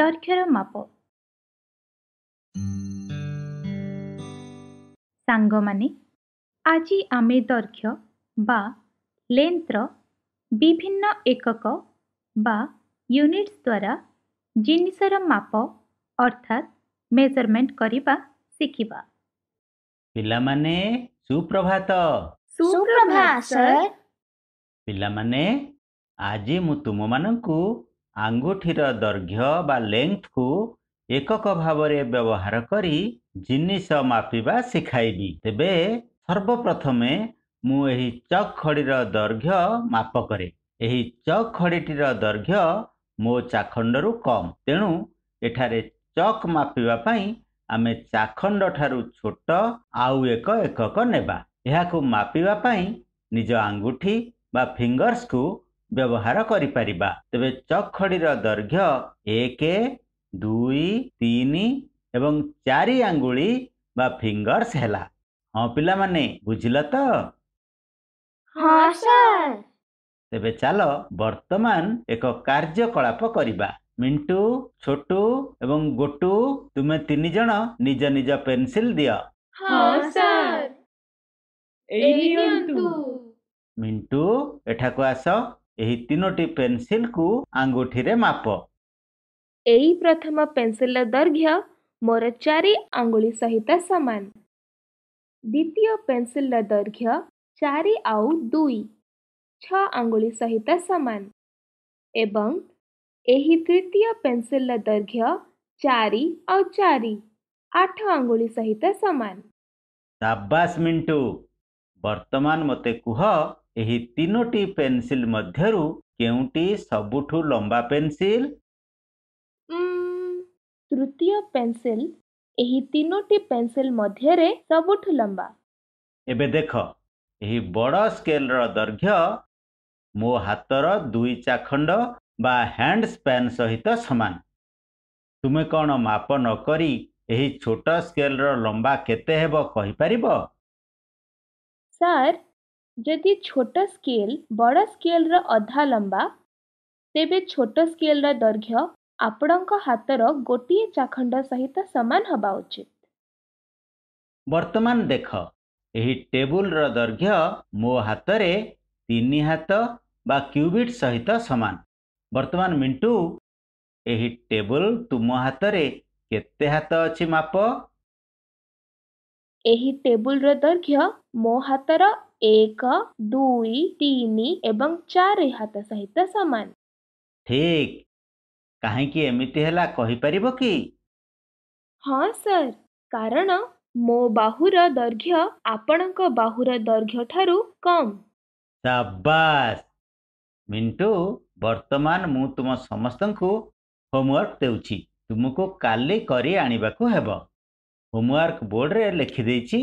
ଦୈର୍ଘ୍ୟର ମାପ ସାଙ୍ଗମାନେ ଆଜି ଆମେ ଦୈର୍ଘ୍ୟ ବା ଲେନ୍ଥର ବିଭିନ୍ନ ଏକକ ବା ୟୁନିଟ୍ସ ଦ୍ୱାରା ଜିନିଷର ମାପ ଅର୍ଥାତ୍ ମେଜରମେଣ୍ଟ କରିବା ଶିଖିବା ପିଲାମାନେ ସୁପ୍ରଭାତ ସୁପ୍ରଭାତ ସାର୍ ପିଲାମାନେ ଆଜି ମୁଁ ତୁମମାନଙ୍କୁ ଆଙ୍ଗୁଠିର ଦୈର୍ଘ୍ୟ ବା ଲେଙ୍କଥକୁ ଏକକ ଭାବରେ ବ୍ୟବହାର କରି ଜିନିଷ ମାପିବା ଶିଖାଇବି ତେବେ ସର୍ବପ୍ରଥମେ ମୁଁ ଏହି ଚକ୍ ଖଡ଼ିର ଦୈର୍ଘ୍ୟ ମାପ କରେ ଏହି ଚକ୍ ଖଡ଼ିଟିର ଦୈର୍ଘ୍ୟ ମୋ ଚାଖଣ୍ଡରୁ କମ୍ ତେଣୁ ଏଠାରେ ଚକ୍ ମାପିବା ପାଇଁ ଆମେ ଚାଖଣ୍ଡ ଠାରୁ ଛୋଟ ଆଉ ଏକ ଏକକ ନେବା ଏହାକୁ ମାପିବା ପାଇଁ ନିଜ ଆଙ୍ଗୁଠି ବା ଫିଙ୍ଗର୍ସକୁ ବ୍ୟବହାର କରିପାରିବା ତେବେ ଚକ୍ଷଡ଼ିର ଦୈର୍ଘ୍ୟ ଏକ ଦୁଇ ତିନି ଏବଂ ଚାରି ଆଙ୍ଗୁଳି ବା ଫିଙ୍ଗର୍ସ ହେଲା ହଁ ପିଲାମାନେ ବୁଝିଲ ତ ତେବେ ଚାଲ ବର୍ତ୍ତମାନ ଏକ କାର୍ଯ୍ୟକଳାପ କରିବା ମିଣ୍ଟୁ ଛୋଟୁ ଏବଂ ଗୋଟୁ ତୁମେ ତିନି ଜଣ ନିଜ ନିଜ ପେନସିଲ୍ ଦିଅ ମିଣ୍ଟୁ ଏଠାକୁ ଆସ तीनोटी को आंगुठी रे माप एही प्रथम पेनसिल दैर्घ्य मोर चारि आंगुली सहित समान द्वितीय पेनसिल दैर्घ्य चारि आउ दुई छ आंगुली सहित समान एवं एही तृतीय पेनसिल दैर्घ्य चार आउ चारि आठ आंगुली सहित समान दाबास मिंटू वर्तमान मते कुहा ଏହି ତିନୋଟି ପେନସିଲ ମଧ୍ୟରୁ କେଉଁଟି ସବୁଠୁ ଲମ୍ବା ପେନସିଲ ତୃତୀୟ ପେନସିଲ ଏହି ତିନୋଟି ପେନସିଲ ମଧ୍ୟରେ ସବୁଠୁ ଲମ୍ବା ଏବେ ଦେଖ ଏହି ବଡ଼ ସ୍କେଲର ଦୈର୍ଘ୍ୟ ମୋ ହାତର ଦୁଇ ଚାଖଣ୍ଡ ବା ହ୍ୟାଣ୍ଡ ସ୍ପ୍ୟାନ୍ ସହିତ ସମାନ ତୁମେ କ'ଣ ମାପ ନ କରି ଏହି ଛୋଟ ସ୍କେଲର ଲମ୍ବା କେତେ ହେବ କହିପାରିବ ସାର୍ ଯଦି ଛୋଟ ସ୍କେଲ ବଡ଼ ସ୍କେଲର ଅଧା ଲମ୍ବା ତେବେ ଛୋଟ ସ୍କେଲର ଦୈର୍ଘ୍ୟ ଆପଣଙ୍କ ହାତର ଗୋଟିଏ ଚାଖଣ୍ଡ ସହିତ ସମାନ ହେବା ଉଚିତ ବର୍ତ୍ତମାନ ଦେଖ ଏହି ଟେବୁଲର ଦୈର୍ଘ୍ୟ ମୋ ହାତରେ ତିନି ହାତ ବା କ୍ୟୁବିଟ୍ ସହିତ ସମାନ ବର୍ତ୍ତମାନ ମିଣ୍ଟୁ ଏହି ଟେବୁଲ ତୁମ ହାତରେ କେତେ ହାତ ଅଛି ମାପ ଏହି ଟେବୁଲର ଦୈର୍ଘ୍ୟ ମୋ ହାତର ଏକ ଦୁଇ ତିନି ଏବଂ ଚାରି ହାତ ସହିତ ସମାନ ଠିକ କାହିଁକି ଏମିତି ହେଲା କହିପାରିବ କି ହଁ ସାର୍ କାରଣ ମୋ ବାହୁର ଦୈର୍ଘ୍ୟ ଆପଣଙ୍କ ବାହୁର ଦୈର୍ଘ୍ୟ ଠାରୁ କମ୍ ମିଣ୍ଟୁ ବର୍ତ୍ତମାନ ମୁଁ ତୁମ ସମସ୍ତଙ୍କୁ ହୋମୱାର୍କ ଦେଉଛି ତୁମକୁ କାଲି କରି ଆଣିବାକୁ ହେବ ହୋମୱାର୍କ ବୋର୍ଡ଼ରେ ଲେଖିଦେଇଛି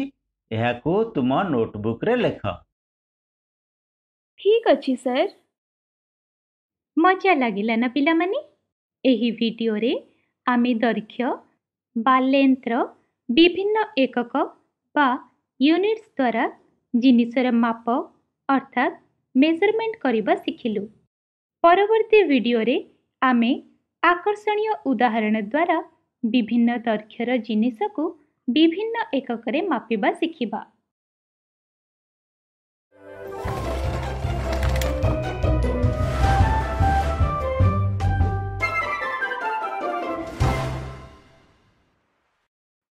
ଏହାକୁ ତୁମ ନୋଟବୁକ୍ରେ ଲେଖ ଠିକ୍ ଅଛି ସାର୍ ମଜା ଲାଗିଲା ନା ପିଲାମାନେ ଏହି ଭିଡ଼ିଓରେ ଆମେ ଦୈର୍ଘ୍ୟ ବାଲେନ୍ତ୍ର ବିଭିନ୍ନ ଏକକ ବା ୟୁନିଟ୍ସ ଦ୍ୱାରା ଜିନିଷର ମାପ ଅର୍ଥାତ୍ ମେଜରମେଣ୍ଟ କରିବା ଶିଖିଲୁ ପରବର୍ତ୍ତୀ ଭିଡ଼ିଓରେ ଆମେ ଆକର୍ଷଣୀୟ ଉଦାହରଣ ଦ୍ୱାରା ବିଭିନ୍ନ ଦୈର୍ଘ୍ୟର ଜିନିଷକୁ ବିଭିନ୍ନ ଏକକରେ ମାପିବା ଶିଖିବା